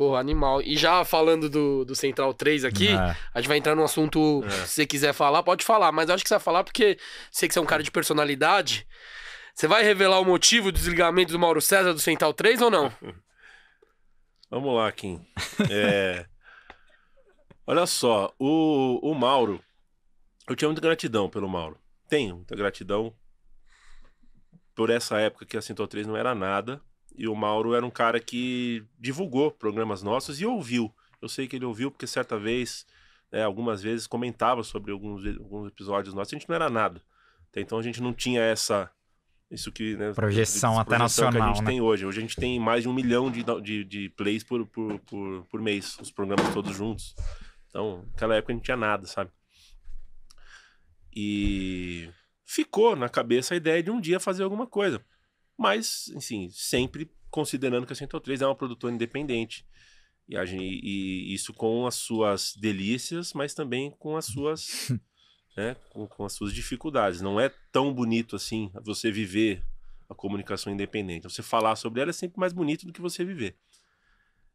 Pô, animal. E já falando do, do Central 3 aqui, é. a gente vai entrar num assunto, é. se você quiser falar, pode falar. Mas acho que você vai falar porque sei que você é um cara de personalidade. Você vai revelar o motivo do desligamento do Mauro César do Central 3 ou não? Vamos lá, Kim. É... Olha só, o, o Mauro, eu tinha muita gratidão pelo Mauro. Tenho muita gratidão por essa época que a Central 3 não era nada e o Mauro era um cara que divulgou programas nossos e ouviu. Eu sei que ele ouviu porque certa vez, né, algumas vezes, comentava sobre alguns, alguns episódios nossos. A gente não era nada. Até então a gente não tinha essa. Isso que. Né, projeção até nacional. Que a gente né? tem hoje. Hoje a gente tem mais de um milhão de, de, de plays por, por, por, por mês, os programas todos juntos. Então, naquela época a gente tinha nada, sabe? E ficou na cabeça a ideia de um dia fazer alguma coisa mas, assim, sempre considerando que a Central 3 é uma produtora independente. E, a gente, e isso com as suas delícias, mas também com as suas, né, com, com as suas dificuldades. Não é tão bonito assim você viver a comunicação independente. Você falar sobre ela é sempre mais bonito do que você viver.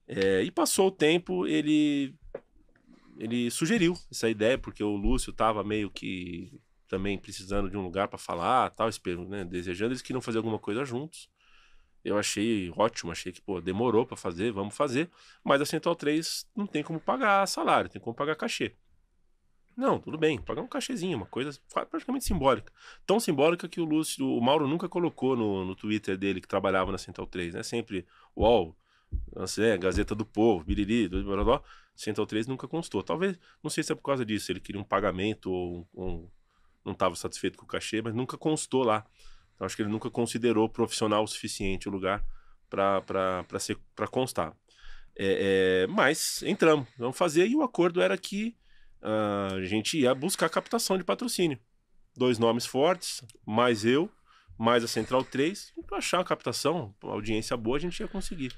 É, e passou o tempo, ele ele sugeriu essa ideia, porque o Lúcio estava meio que também precisando de um lugar para falar, tal, espero, né, desejando, eles queriam fazer alguma coisa juntos. Eu achei ótimo, achei que, pô, demorou para fazer, vamos fazer, mas a Central 3 não tem como pagar salário, tem como pagar cachê. Não, tudo bem, pagar um cachezinho, uma coisa praticamente simbólica. Tão simbólica que o Lúcio, o Mauro nunca colocou no, no Twitter dele que trabalhava na Central 3, né? Sempre, UOL, é, Gazeta do Povo, Biriri, blá, blá, blá, Central 3 nunca constou. Talvez, não sei se é por causa disso, ele queria um pagamento ou um, um não estava satisfeito com o cachê, mas nunca constou lá. Então, acho que ele nunca considerou profissional o suficiente o lugar para constar. É, é, mas entramos, vamos fazer, e o acordo era que uh, a gente ia buscar captação de patrocínio. Dois nomes fortes, mais eu, mais a Central 3, para achar a captação, audiência boa, a gente ia conseguir.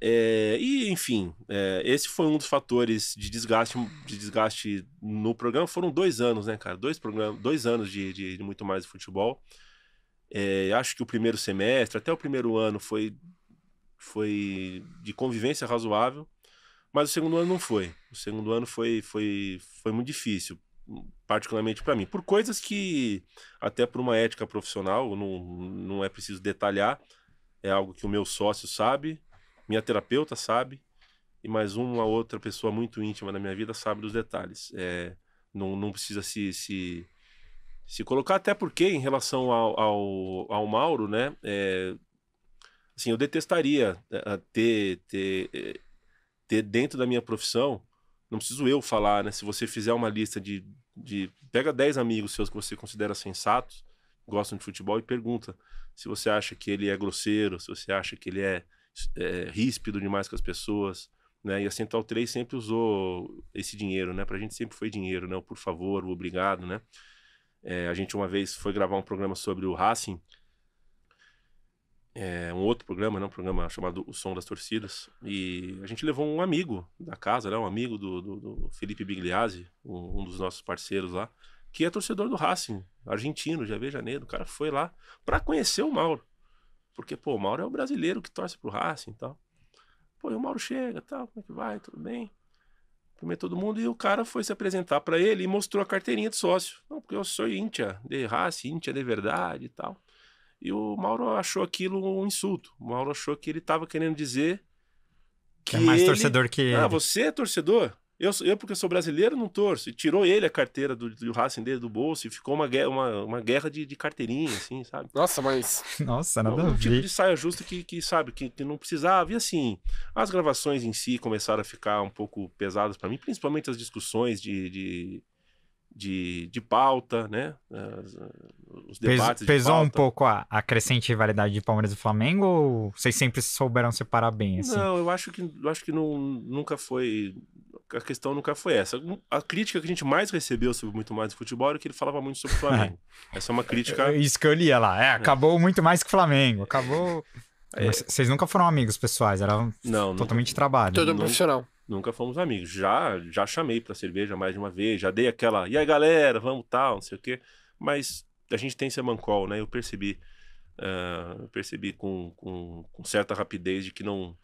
É, e, enfim, é, esse foi um dos fatores de desgaste, de desgaste no programa. Foram dois anos, né, cara? Dois, programas, dois anos de, de, de muito mais de futebol. É, acho que o primeiro semestre, até o primeiro ano, foi, foi de convivência razoável, mas o segundo ano não foi. O segundo ano foi, foi, foi muito difícil, particularmente para mim, por coisas que, até por uma ética profissional, não, não é preciso detalhar, é algo que o meu sócio sabe, minha terapeuta sabe, e mais uma outra pessoa muito íntima da minha vida sabe dos detalhes. É, não, não precisa se, se, se colocar, até porque em relação ao, ao, ao Mauro, né? É, assim, eu detestaria é, ter, ter, é, ter dentro da minha profissão, não preciso eu falar, né? Se você fizer uma lista de, de pega 10 amigos seus que você considera sensatos, gostam de futebol e pergunta se você acha que ele é grosseiro, se você acha que ele é é, ríspido demais com as pessoas. Né? E a Central 3 sempre usou esse dinheiro, né? Pra gente sempre foi dinheiro, né? O por favor, o obrigado, né? É, a gente uma vez foi gravar um programa sobre o Racing, é, um outro programa, né? Um programa chamado O Som das Torcidas. E a gente levou um amigo da casa, né? Um amigo do, do, do Felipe Bigliazzi, um, um dos nossos parceiros lá, que é torcedor do Racing, argentino, já veio janeiro. O cara foi lá para conhecer o Mauro. Porque, pô, o Mauro é o brasileiro que torce pro Racing e tal. Pô, e o Mauro chega, tal, como é que vai? Tudo bem? Primeiro todo mundo, e o cara foi se apresentar para ele e mostrou a carteirinha de sócio. Não, porque eu sou íntia de Racing, íntia de verdade e tal. E o Mauro achou aquilo um insulto. O Mauro achou que ele tava querendo dizer que. É que é mais ele... torcedor que. Ah, ele. você é torcedor? Eu, eu, porque sou brasileiro, não torço. E tirou ele a carteira do, do Racing dele do bolso e ficou uma, uma, uma guerra de, de carteirinha, assim, sabe? Nossa, mas. Nossa, nada é um, um tipo de saia justa que, que sabe, que, que não precisava. E assim, as gravações em si começaram a ficar um pouco pesadas para mim, principalmente as discussões de, de de, de pauta, né? Os debates. Pesou de um pouco a, a crescente rivalidade de Palmeiras e Flamengo ou vocês sempre souberam separar bem? Assim? Não, eu acho que, eu acho que não, nunca foi a questão nunca foi essa. A crítica que a gente mais recebeu sobre muito mais futebol é que ele falava muito sobre o Flamengo. essa é uma crítica. É, é, isso que eu lia lá. É, é, acabou muito mais que o Flamengo. Acabou. Vocês nunca foram amigos pessoais, era não, totalmente nunca... trabalho. Todo nunca, profissional. Nunca fomos amigos. Já já chamei para cerveja mais de uma vez, já dei aquela, e aí galera, vamos tal, não sei o quê. Mas a gente tem esse semancol, né? Eu percebi, uh, eu percebi com, com, com certa rapidez de que não,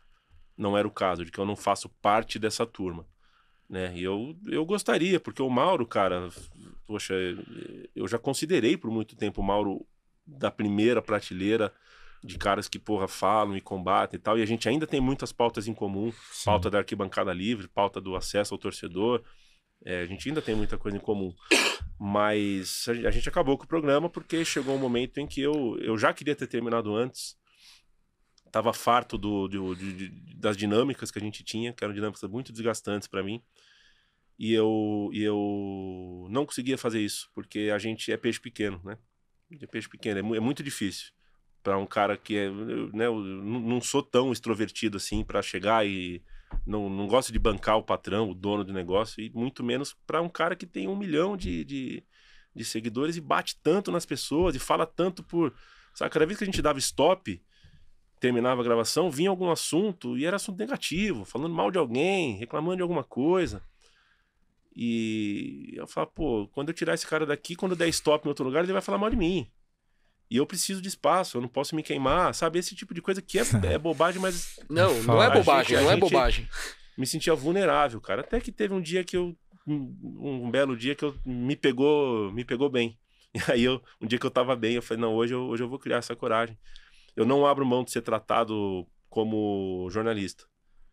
não era o caso, de que eu não faço parte dessa turma. Né? E eu, eu gostaria, porque o Mauro, cara, poxa, eu já considerei por muito tempo o Mauro da primeira prateleira de caras que, porra, falam e combatem e tal. E a gente ainda tem muitas pautas em comum. Sim. Pauta da arquibancada livre, pauta do acesso ao torcedor. É, a gente ainda tem muita coisa em comum. Mas a gente acabou com o programa porque chegou um momento em que eu, eu já queria ter terminado antes tava farto do, do de, das dinâmicas que a gente tinha, que eram dinâmicas muito desgastantes para mim. E eu, e eu não conseguia fazer isso, porque a gente é peixe pequeno, né? É peixe pequeno, é, é muito difícil para um cara que é, eu, né, eu não sou tão extrovertido assim para chegar e não, não gosto de bancar o patrão, o dono do negócio, e muito menos para um cara que tem um milhão de, de, de, seguidores e bate tanto nas pessoas e fala tanto por. Sabe, cada vez que a gente dava stop, terminava a gravação, vinha algum assunto e era assunto negativo, falando mal de alguém, reclamando de alguma coisa. E eu falava, pô, quando eu tirar esse cara daqui, quando der stop em outro lugar, ele vai falar mal de mim. E eu preciso de espaço, eu não posso me queimar, sabe? Esse tipo de coisa que é, é bobagem, mas. Não, não é bobagem, gente, não é bobagem. Me sentia vulnerável, cara. Até que teve um dia que eu. Um, um belo dia que eu me pegou, me pegou bem. E aí eu, um dia que eu tava bem, eu falei, não, hoje eu, hoje eu vou criar essa coragem eu não abro mão de ser tratado como jornalista.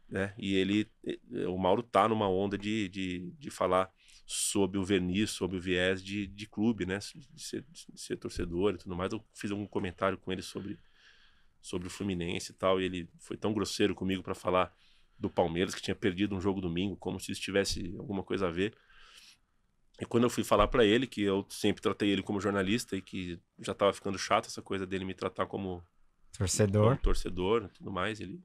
Né? E ele, eh, o Mauro tá numa onda de, de, de falar sobre o verniz, sobre o viés de, de clube, né? De ser, de ser, torcedor e tudo mais. Eu fiz algum comentário com ele sobre, sobre o Fluminense e tal, e ele foi tão grosseiro comigo para falar do Palmeiras, que tinha perdido um jogo domingo, como se isso tivesse alguma coisa a ver. E quando eu fui falar para ele que eu sempre tratei ele como jornalista e que já tava ficando chato essa coisa dele me tratar como Torcedor. Um torcedor, tudo mais. Ele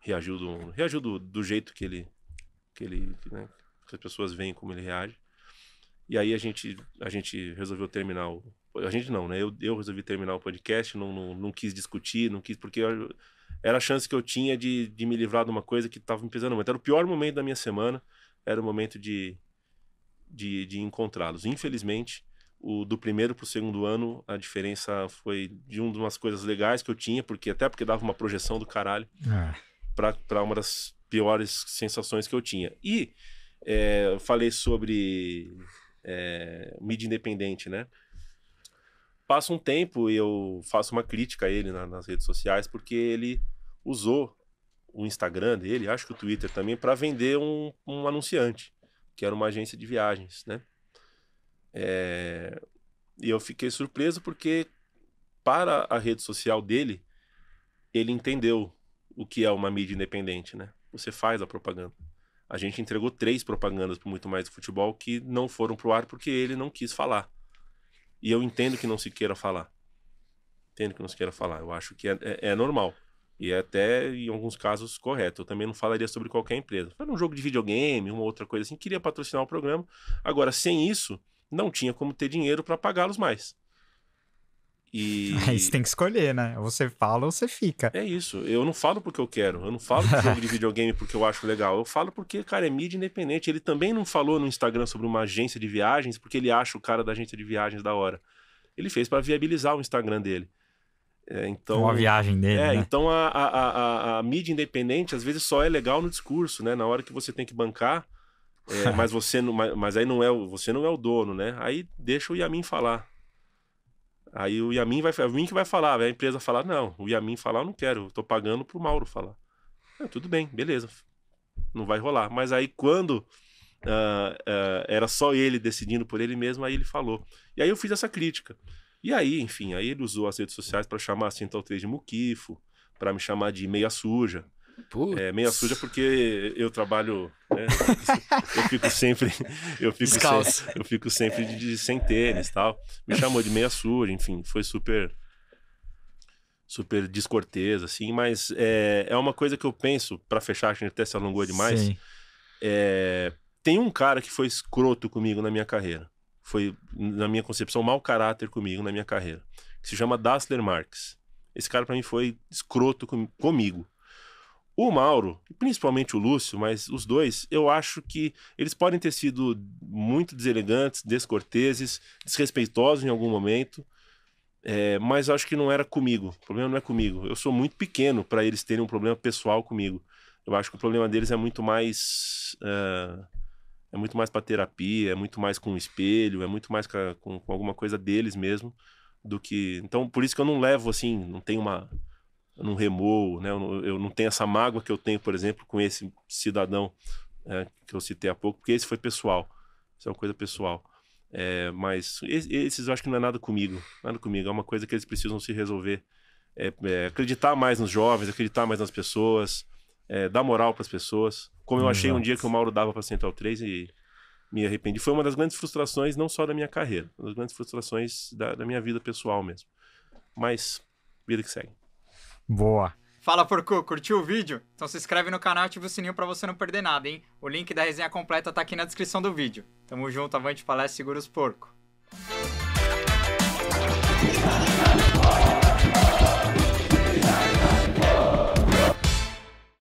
reagiu do, reagiu do, do jeito que ele, que ele, né, que as pessoas veem como ele reage. E aí a gente, a gente resolveu terminar o, a gente não, né? Eu, eu resolvi terminar o podcast, não, não, não quis discutir, não quis, porque eu, era a chance que eu tinha de, de me livrar de uma coisa que estava me pesando muito. Era o pior momento da minha semana, era o momento de, de, de encontrá-los. Infelizmente, o do primeiro para o segundo ano, a diferença foi de umas coisas legais que eu tinha, porque até porque dava uma projeção do caralho, ah. É. para uma das piores sensações que eu tinha. E é, eu falei sobre é, mídia independente, né? Passa um tempo e eu faço uma crítica a ele na, nas redes sociais, porque ele usou o Instagram dele, acho que o Twitter também, para vender um, um anunciante, que era uma agência de viagens, né? É... E eu fiquei surpreso porque, para a rede social dele, ele entendeu o que é uma mídia independente, né? Você faz a propaganda. A gente entregou três propagandas para muito mais do futebol que não foram pro ar porque ele não quis falar. E eu entendo que não se queira falar. Entendo que não se queira falar. Eu acho que é, é, é normal. E é até, em alguns casos, correto. Eu também não falaria sobre qualquer empresa. Foi um jogo de videogame, uma outra coisa assim, queria patrocinar o programa. Agora, sem isso, não tinha como ter dinheiro para pagá-los mais. E... Aí você tem que escolher, né? Ou você fala ou você fica. É isso. Eu não falo porque eu quero. Eu não falo de jogo de videogame porque eu acho legal. Eu falo porque, cara, é mídia independente. Ele também não falou no Instagram sobre uma agência de viagens porque ele acha o cara da agência de viagens da hora. Ele fez para viabilizar o Instagram dele. É, então, uma viagem dele. É, né? então a, a, a, a mídia independente às vezes só é legal no discurso, né? Na hora que você tem que bancar é, mas você não, mas, mas, aí não é você não é o dono, né? Aí deixa o Yamin falar. Aí o Yamin vai, o que vai falar, a empresa falar não, o Yamin falar eu não quero, eu tô pagando pro Mauro falar. É, tudo bem, beleza, não vai rolar. Mas aí quando uh, uh, era só ele decidindo por ele mesmo, aí ele falou. E aí eu fiz essa crítica. E aí, enfim, aí ele usou as redes sociais para chamar assim talvez então, de muquifo, para me chamar de meia suja. Putz. É, meia suja porque eu trabalho é, eu fico sempre, eu fico sempre, eu fico sempre de, de sem tênis, tal. Me chamou de meia suja, enfim, foi super super descortês assim, mas é, é uma coisa que eu penso para fechar, a gente até se alongou demais. É, tem um cara que foi escroto comigo na minha carreira. Foi na minha concepção mau caráter comigo na minha carreira, que se chama Dassler Marx. Esse cara para mim foi escroto com, comigo. O Mauro, principalmente o Lúcio, mas os dois, eu acho que eles podem ter sido muito deselegantes, descorteses, desrespeitosos em algum momento, é, mas acho que não era comigo. O problema não é comigo. Eu sou muito pequeno para eles terem um problema pessoal comigo. Eu acho que o problema deles é muito mais. Uh, é muito mais para terapia, é muito mais com o espelho, é muito mais com, com alguma coisa deles mesmo do que. Então, por isso que eu não levo assim, não tem uma não remou, né? Eu não, eu não, tenho essa mágoa que eu tenho, por exemplo, com esse cidadão é, que eu citei há pouco, porque esse foi pessoal. Isso é uma coisa pessoal. É, mas esses eu acho que não é nada comigo. É nada comigo. É uma coisa que eles precisam se resolver. É, é, acreditar mais nos jovens, acreditar mais nas pessoas, é, dar moral para as pessoas. Como eu achei um dia que o Mauro dava para Central 3 e me arrependi. Foi uma das grandes frustrações, não só da minha carreira, uma das grandes frustrações da, da minha vida pessoal mesmo. Mas, vida que segue. Boa. Fala, Porco, curtiu o vídeo? Então se inscreve no canal e ativa o sininho para você não perder nada, hein? O link da resenha completa tá aqui na descrição do vídeo. Tamo junto, avante palestra, segura os porco.